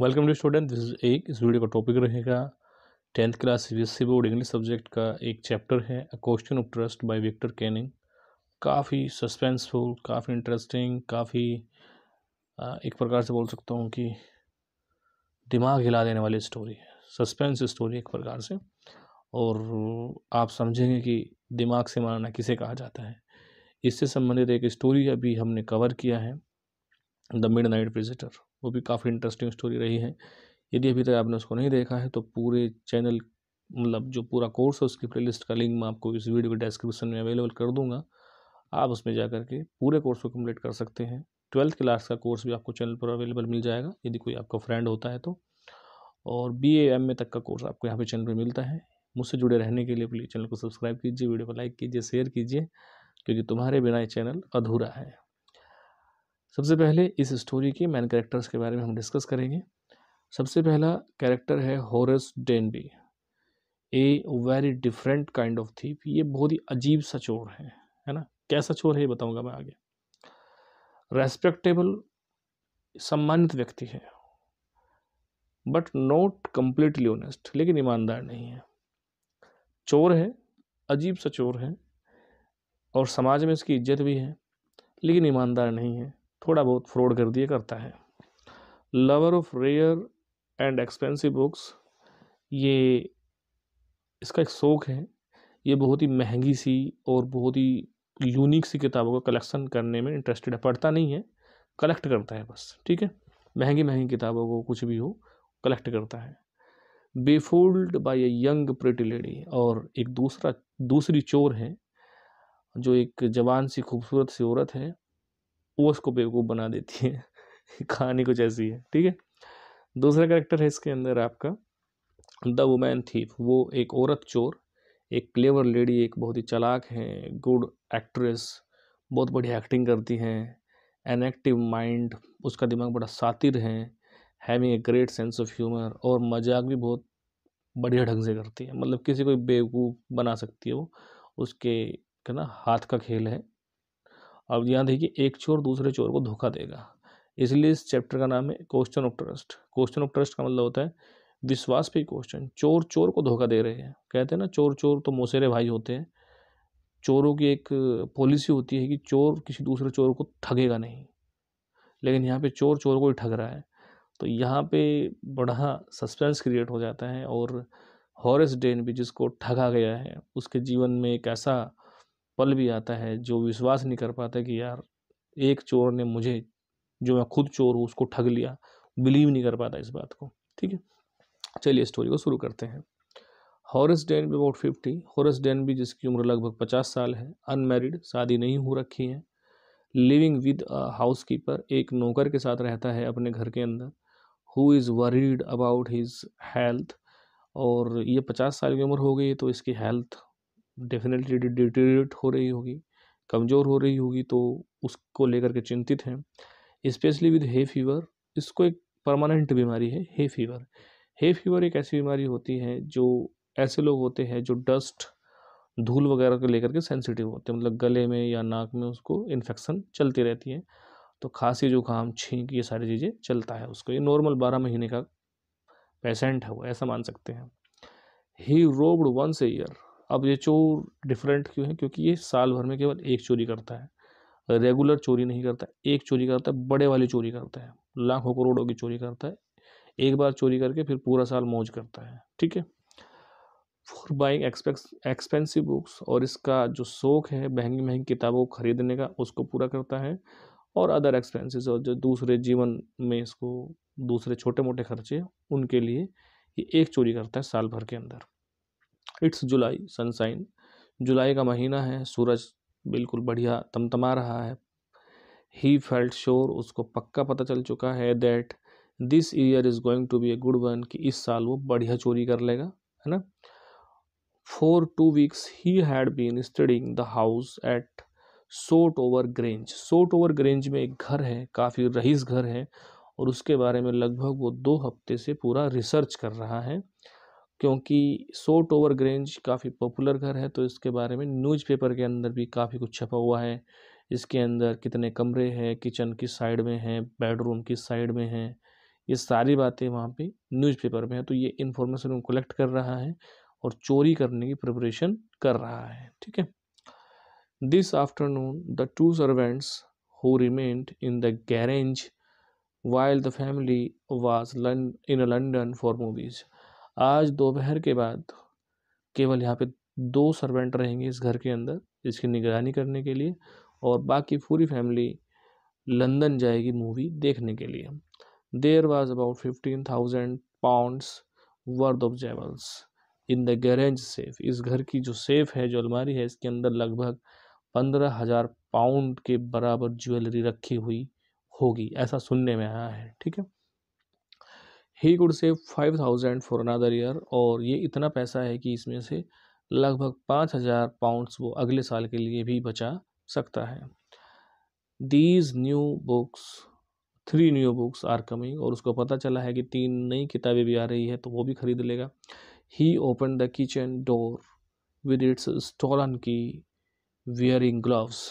welcome to student this एक इस video का टॉपिक रहेगा tenth class C board English subject का एक चैप्टर है a question of trust by Victor Canning काफ़ी सस्पेंसफुल काफ़ी इंटरेस्टिंग काफ़ी एक प्रकार से बोल सकता हूँ कि दिमाग हिला देने वाली स्टोरी है सस्पेंस स्टोरी एक प्रकार से और आप समझेंगे कि दिमाग से मारना किसे कहा जाता है इससे संबंधित एक स्टोरी अभी हमने कवर किया है द मिड नाइट विजिटर वो भी काफ़ी इंटरेस्टिंग स्टोरी रही है यदि अभी तक आपने उसको नहीं देखा है तो पूरे चैनल मतलब जो पूरा कोर्स है उसकी प्लेलिस्ट का लिंक मैं आपको इस वीडियो के डिस्क्रिप्शन में अवेलेबल कर दूंगा आप उसमें जा करके पूरे कोर्स को कम्प्लीट कर सकते हैं ट्वेल्थ क्लास का कोर्स भी आपको चैनल पर अवेलेबल मिल जाएगा यदि कोई आपका फ्रेंड होता है तो और बी ए एम ए तक का कोर्स आपको यहाँ पे चैनल पर मिलता है मुझसे जुड़े रहने के लिए प्लीज़ चैनल को सब्सक्राइब कीजिए वीडियो को लाइक कीजिए शेयर कीजिए क्योंकि तुम्हारे बिना ये चैनल अधूरा है सबसे पहले इस स्टोरी के मैन कैरेक्टर्स के बारे में हम डिस्कस करेंगे सबसे पहला कैरेक्टर है Horace Danby a very different kind of thief ये बहुत ही अजीब सा चोर है है ना कैसा चोर है ये बताऊंगा मैं आगे रेस्पेक्टेबल सम्मानित व्यक्ति है बट नॉट कम्प्लीटली ऑनेस्ट लेकिन ईमानदार नहीं है चोर है अजीब सा चोर है और समाज में इसकी इज्जत भी है लेकिन ईमानदार नहीं है थोड़ा बहुत फ्रॉड कर दिया करता है lover of rare and expensive books ये इसका एक शौक़ है ये बहुत ही महंगी सी और बहुत ही यूनिक सी किताबों का कलेक्शन करने में इंटरेस्टेड है पढ़ता नहीं है कलेक्ट करता है बस ठीक है महंगी महंगी किताबों को कुछ भी हो कलेक्ट करता है befooled by a young pretty lady और एक दूसरा दूसरी चोर है जो एक जवान सी खूबसूरत सी औरत है वो उसको बेवकूफ़ बना देती है कहानी कुछ ऐसी है ठीक है दूसरा करेक्टर है इसके अंदर आपका द वुमैन थीफ वो एक औरत चोर एक क्लेवर लेडी एक बहुत ही चलाक है गुड एक्ट्रेस बहुत बढ़िया एक्टिंग करती हैं एन एक्टिव माइंड उसका दिमाग बड़ा सातिर है having a great sense of humour और मजाक भी बहुत बढ़िया ढंग से करती है मतलब किसी को बेवकूफ़ बना सकती है वो उसके ना हाथ का खेल है अब यहाँ देखिए एक चोर दूसरे चोर को धोखा देगा इसलिए इस चैप्टर का नाम है question of trust question of trust का मतलब होता है विश्वास पे क्वेश्चन चोर चोर को धोखा दे रहे हैं कहते हैं ना चोर चोर तो मोसेरे भाई होते हैं चोरों की एक पॉलिसी होती है कि चोर किसी दूसरे चोर को ठगेगा नहीं लेकिन यहाँ पे चोर चोर को ही ठग रहा है तो यहाँ पे बड़ा सस्पेंस क्रिएट हो जाता है और हॉरेस डेन भी जिसको ठगा गया है उसके जीवन में एक ऐसा पल भी आता है जो विश्वास नहीं कर पाता कि यार एक चोर ने मुझे जो मैं खुद चोर हूँ उसको ठग लिया बिलीव नहीं कर पाता इस बात को ठीक है चलिए स्टोरी को शुरू करते हैं Horace Danby about fifty Horace Danby जिसकी उम्र लगभग पचास साल है अनमेरिड शादी नहीं हो रखी है लिविंग विद हाउस कीपर एक नौकर के साथ रहता है अपने घर के अंदर who is worried about his health और ये पचास साल की उम्र हो गई तो इसकी हेल्थ डेफिनेटली डिटेरिएट हो रही होगी कमज़ोर हो रही होगी तो उसको लेकर के चिंतित हैं स्पेशली विद हे फीवर इसको एक परमानेंट बीमारी है हे फीवर हे फीवर एक ऐसी बीमारी होती है जो ऐसे लोग होते हैं जो डस्ट धूल वगैरह को लेकर के सेंसिटिव होते हैं मतलब गले में या नाक में उसको इन्फेक्शन चलती रहती है तो खांसी जुकाम छींक ये सारी चीज़ें चलता है उसको ये नॉर्मल बारह महीने का पेशेंट है वो ऐसा मान सकते हैं he robbed once a year अब ये चोर डिफरेंट क्यों है क्योंकि ये साल भर में केवल एक चोरी करता है रेगुलर चोरी नहीं करता एक चोरी करता है बड़े वाली चोरी करता है लाखों करोड़ों की चोरी करता है एक बार चोरी करके फिर पूरा साल मौज करता है ठीक है फॉर बाइंग एक्सपेंसिव बुक्स और इसका जो शौक है महंगी महंगी किताबों को ख़रीदने का उसको पूरा करता है और अदर एक्सपेंसिस और जो दूसरे जीवन में इसको दूसरे छोटे मोटे खर्चे उनके लिए ये एक चोरी करता है साल भर के अंदर इट्स जुलाई सनसाइन जुलाई का महीना है सूरज बिल्कुल बढ़िया तमतमा रहा है ही फेल्ट श्योर उसको पक्का पता चल चुका है that this year is going to be a good one कि इस साल वो बढ़िया चोरी कर लेगा है ना for two weeks he had been staying the house at Sot Over Grange Sot Over Grange में एक घर है काफ़ी रईस घर है और उसके बारे में लगभग वो दो हफ्ते से पूरा रिसर्च कर रहा है क्योंकि सोट ओवर ग्रेंज काफ़ी पॉपुलर घर है तो इसके बारे में न्यूज़पेपर के अंदर भी काफ़ी कुछ छपा हुआ है इसके अंदर कितने कमरे हैं किचन किस साइड में है बेडरूम किस साइड में है ये सारी बातें वहाँ पे न्यूज़पेपर में है तो ये इन्फॉर्मेशन वो कलेक्ट कर रहा है और चोरी करने की प्रिपरेशन कर रहा है ठीक है this afternoon the two servants who remained in the garage the family family was in London for movies आज दोपहर के बाद केवल यहाँ पे दो सर्वेंट रहेंगे इस घर के अंदर इसकी निगरानी करने के लिए और बाकी पूरी फैमिली लंदन जाएगी मूवी देखने के लिए there was about fifteen thousand pounds worth of jewels in the garage safe इस घर की जो सेफ है जो अलमारी है इसके अंदर लगभग पंद्रह हज़ार पाउंड के बराबर ज्वेलरी रखी हुई होगी ऐसा सुनने में आया है ठीक है he could sell five thousand for another year और ये इतना पैसा है कि इसमें से लगभग पाँच हज़ार पाउंडस वो अगले साल के लिए भी बचा सकता है these new books three new books are coming और उसको पता चला है कि तीन नई किताबें भी आ रही है तो वो भी ख़रीद लेगा he open the kitchen door with its stolen key wearing gloves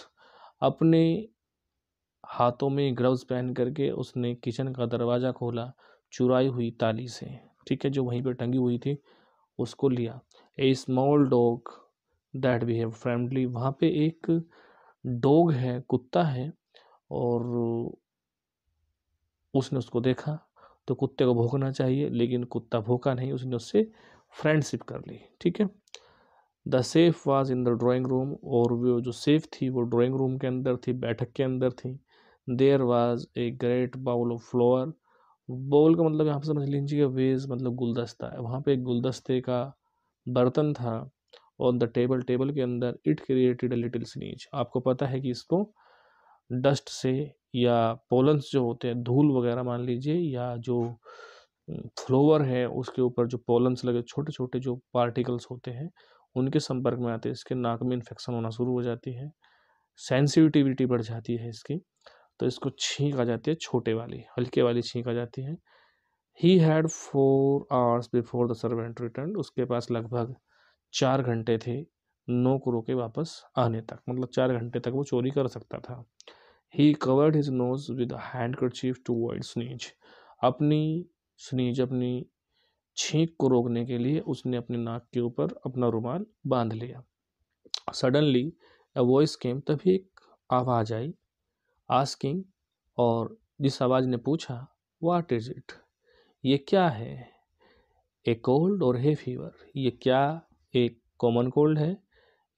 अपने हाथों में ग्लव्स पहन करके उसने किचन का दरवाज़ा खोला चुराई हुई ताली से ठीक है जो वहीं पर टंगी हुई थी उसको लिया a small dog that behave friendly वहाँ पे एक डॉग है कुत्ता है और उसने उसको देखा तो कुत्ते को भोंकना चाहिए लेकिन कुत्ता भोंका नहीं उसने उससे फ्रेंडशिप कर ली ठीक है the safe was in the drawing room और वो जो सेफ थी वो ड्राइंग रूम के अंदर थी बैठक के अंदर थी there was a great bowl of flour bowl का मतलब यहाँ पर समझ लीजिए वेज मतलब गुलदस्ता है वहाँ पे एक गुलदस्ते का बर्तन था ऑन द टेबल टेबल के अंदर it created a little sneeze आपको पता है कि इसको डस्ट से या पोलन्स जो होते हैं धूल वगैरह मान लीजिए या जो फ्लोवर है उसके ऊपर जो पोलन्स लगे छोटे छोटे जो पार्टिकल्स होते हैं उनके संपर्क में आते हैं इसके नाक में इन्फेक्शन होना शुरू हो जाती है सेंसिटिविटी बढ़ जाती है इसकी तो इसको छींक आ जाती है छोटे वाली हल्के वाली छींक आ जाती है he had four hours before the servant return उसके पास लगभग चार घंटे थे नो करो के वापस आने तक मतलब चार घंटे तक वो चोरी कर सकता था he covered his nose with handkerchief toward sneeze अपनी स्नीज अपनी छींक को रोकने के लिए उसने अपने नाक के ऊपर अपना रुमाल बांध लिया सडनली अ वॉइस केम तभी एक आवाज़ आई आस्किंग और जिस आवाज़ ने पूछा वाट इज इट ये क्या है ए कोल्ड और हे फीवर ये क्या एक कॉमन कोल्ड है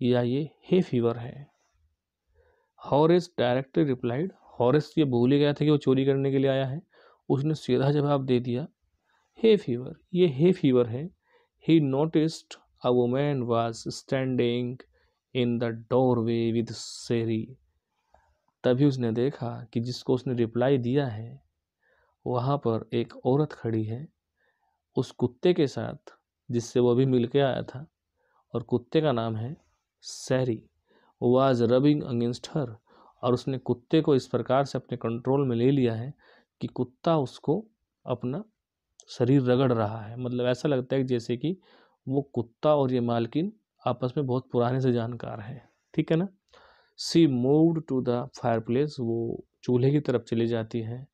या ये हे फीवर है हॉरेस डायरेक्टली रिप्लाइड हॉरेस ये भूल ही गया था कि वो चोरी करने के लिए आया है उसने सीधा जवाब दे दिया हे फीवर ये हे फीवर है he noticed a women was standing in the doorway way with सेरी तभी उसने देखा कि जिसको उसने रिप्लाई दिया है वहाँ पर एक औरत खड़ी है उस कुत्ते के साथ जिससे वो अभी मिल के आया था और कुत्ते का नाम है सैरी वाज रबिंग अगेंस्ट हर और उसने कुत्ते को इस प्रकार से अपने कंट्रोल में ले लिया है कि कुत्ता उसको अपना शरीर रगड़ रहा है मतलब ऐसा लगता है जैसे कि वो कुत्ता और ये मालकिन आपस में बहुत पुराने से जानकार है ठीक है ना she moved to the fireplace वो चूल्हे की तरफ चली जाती है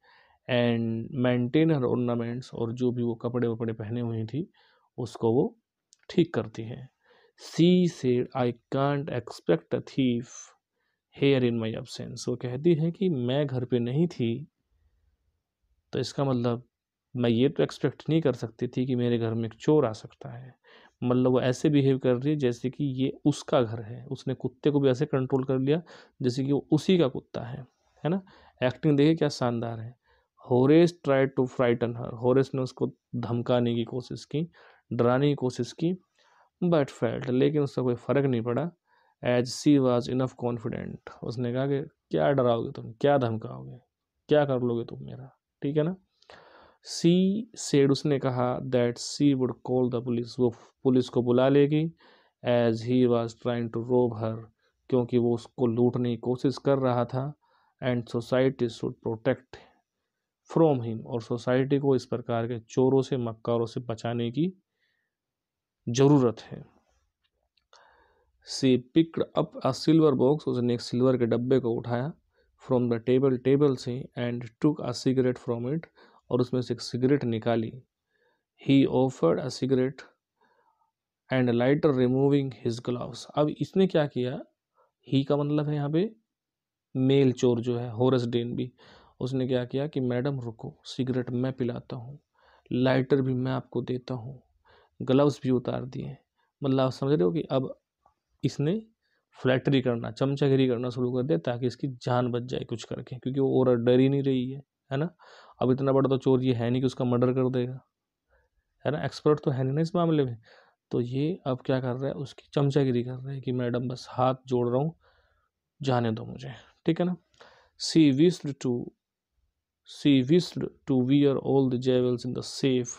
एंड मेंटेन हर ऑर्नामेंट्स और जो भी वो कपड़े वपड़े पहने हुई थी उसको वो ठीक करती है she say I can't expect a thief here in my absence वो कहती है कि मैं घर पे नहीं थी तो इसका मतलब मैं ये तो एक्सपेक्ट नहीं कर सकती थी कि मेरे घर में एक चोर आ सकता है मतलब वो ऐसे बिहेव कर रही है जैसे कि ये उसका घर है उसने कुत्ते को भी ऐसे कंट्रोल कर लिया जैसे कि वो उसी का कुत्ता है है ना एक्टिंग देखिए क्या शानदार है Horace try to frighten her Horace ने उसको धमकाने की कोशिश की डराने की कोशिश की बट फेल्ट लेकिन उसका कोई फ़र्क नहीं पड़ा as she was enough confident उसने कहा कि क्या डराओगे तुम क्या धमकाओगे क्या कर लोगे तुम मेरा ठीक है ना सी सेड उसने कहा that she would call the police वो पुलिस को बुला लेगी as he was trying to rob her क्योंकि वो उसको लूटने की कोशिश कर रहा था and society should protect from him और सोसाइटी को इस प्रकार के चोरों से मक्कारों से बचाने की ज़रूरत है she picked up a silver box उसने एक सिल्वर के डब्बे को उठाया फ्रॉम द टेबल टेबल से and took a cigarette from it और उसमें से एक सिगरेट निकाली he offered a cigarette and lighter removing his gloves अब इसने क्या किया ही का मतलब है यहाँ पे मेल चोर जो है होरस डेन भी उसने क्या किया कि मैडम रुको सिगरेट मैं पिलाता हूँ लाइटर भी मैं आपको देता हूँ ग्लव्स भी उतार दिए मतलब आप समझ रहे हो कि अब इसने फ्लैटरी करना चमचागिरी करना शुरू कर दिया ताकि इसकी जान बच जाए कुछ करके क्योंकि वो और डर ही नहीं रही है है ना अब इतना बड़ा तो चोर ये है नहीं कि उसका मर्डर कर देगा है ना एक्सपर्ट तो है नहीं ना इस मामले में तो ये अब क्या कर रहा है उसकी चमचागिरी कर रहा है कि मैडम बस हाथ जोड़ रहा हूँ जाने दो मुझे ठीक है ना she wished to she wished to wear all the jewels in the safe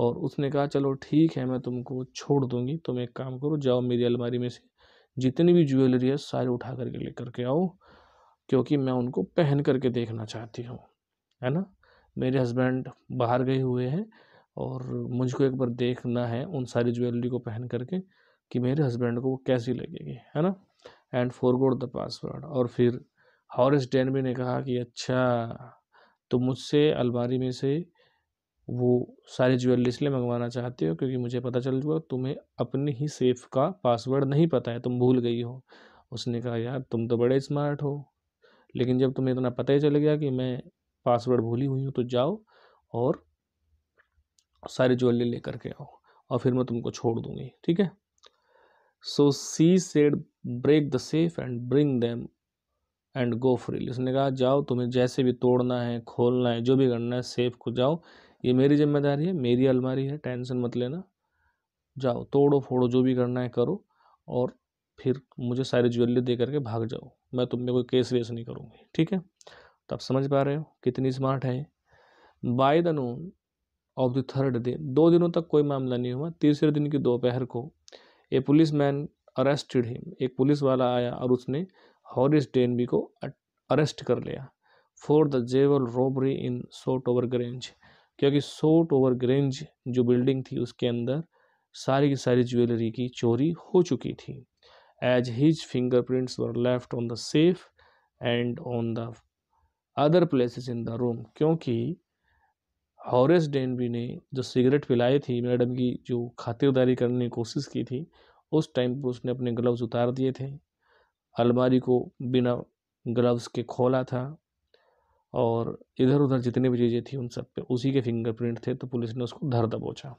और उसने कहा चलो ठीक है मैं तुमको छोड़ दूंगी तुम एक काम करो जाओ मेरी अलमारी में से जितनी भी ज्वेलरी है सारे उठा करके लेकर के आओ क्योंकि मैं उनको पहन करके देखना चाहती हूँ है ना मेरे हस्बैंड बाहर गए हुए हैं और मुझको एक बार देखना है उन सारी ज्वेलरी को पहन करके कि मेरे हस्बैंड को वो कैसी लगेगी है ना एंड फॉरगोड द पासवर्ड और फिर हॉरिस डेनबी ने कहा कि अच्छा तो मुझसे अलमारी में से वो सारी ज्वेलरी इसलिए मंगवाना चाहते हो क्योंकि मुझे पता चल चुका तुम्हें अपने ही सेफ का पासवर्ड नहीं पता है तुम भूल गई हो उसने कहा यार तुम तो बड़े स्मार्ट हो लेकिन जब तुम्हें इतना पता ही चल गया कि मैं पासवर्ड भूली हुई हूँ तो जाओ और सारी ज्वेलरी लेकर के आओ और फिर मैं तुमको छोड़ दूंगी ठीक है so she said break the safe and bring them and go free उसने कहा जाओ तुम्हें जैसे भी तोड़ना है खोलना है जो भी करना है सेफ को जाओ ये मेरी जिम्मेदारी है मेरी अलमारी है टेंशन मत लेना जाओ तोड़ो फोड़ो जो भी करना है करो और फिर मुझे सारी ज्वेलरी दे करके भाग जाओ मैं तुम्हें कोई केस वेस नहीं करूँगी ठीक है तो आप समझ पा रहे हो कितनी स्मार्ट है by the noon of the third day दो दिनों तक कोई मामला नहीं हुआ तीसरे दिन की दोपहर को a policeman arrested him एक पुलिस वाला आया और उसने हॉरिस डेनबी को अरेस्ट कर लिया for the jewel robbery in Sot Over Grange क्योंकि सोट ओवर ग्रेंज जो बिल्डिंग थी उसके अंदर सारी की सारी ज्वेलरी की चोरी हो चुकी थी as his fingerprints were left on the safe and on the other places in the room क्योंकि हॉरेस डेनबी ने जो सिगरेट पिलाई थी मैडम की जो खातिरदारी करने की कोशिश की थी उस टाइम पर उसने अपने ग्लव्स उतार दिए थे अलमारी को बिना ग्लव्स के खोला था और इधर उधर जितनी भी चीज़ें थी उन सब पे उसी के फिंगरप्रिंट थे तो पुलिस ने उसको धर दबोचा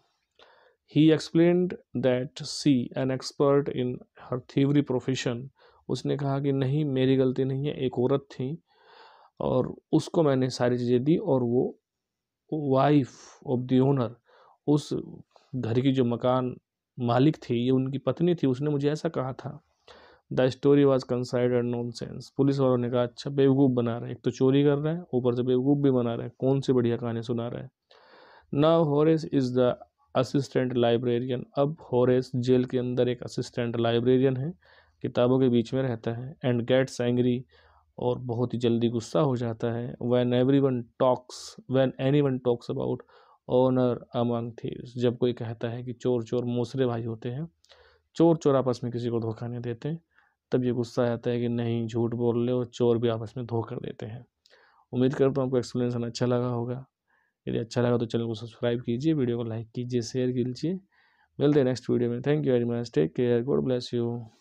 he explained that she an expert in her thievery profession उसने कहा कि नहीं मेरी गलती नहीं है एक औरत थी और उसको मैंने सारी चीज़ें दी और वो वाइफ ऑफ दी ओनर उस घर की जो मकान मालिक थी ये उनकी पत्नी थी उसने मुझे ऐसा कहा था the story was considered nonsense police वालों ने कहा अच्छा बेवकूफ़ बना रहा है एक तो चोरी कर रहा है ऊपर से बेवकूफ़ भी बना रहा है कौन सी बढ़िया कहानी सुना रहा है ना Horace is the assistant librarian अब हॉरेस जेल के अंदर एक असिस्टेंट लाइब्रेरियन है किताबों के बीच में रहता है एंड गेट्स एंग्री और बहुत ही जल्दी गुस्सा हो जाता है when everyone talks when anyone talks about honour among thieves जब कोई कहता है कि चोर चोर मोसरे भाई होते हैं चोर चोर आपस में किसी को धोखा नहीं देते तब ये गुस्सा आता है कि नहीं झूठ बोल रहे और चोर भी आपस में धोखा देते हैं उम्मीद करता हूँ आपको एक्सप्लेनेशन अच्छा लगा होगा यदि अच्छा लगा तो चैनल को सब्सक्राइब कीजिए वीडियो को लाइक कीजिए शेयर कीजिए मिलते हैं नेक्स्ट वीडियो में thank you very much take care god bless you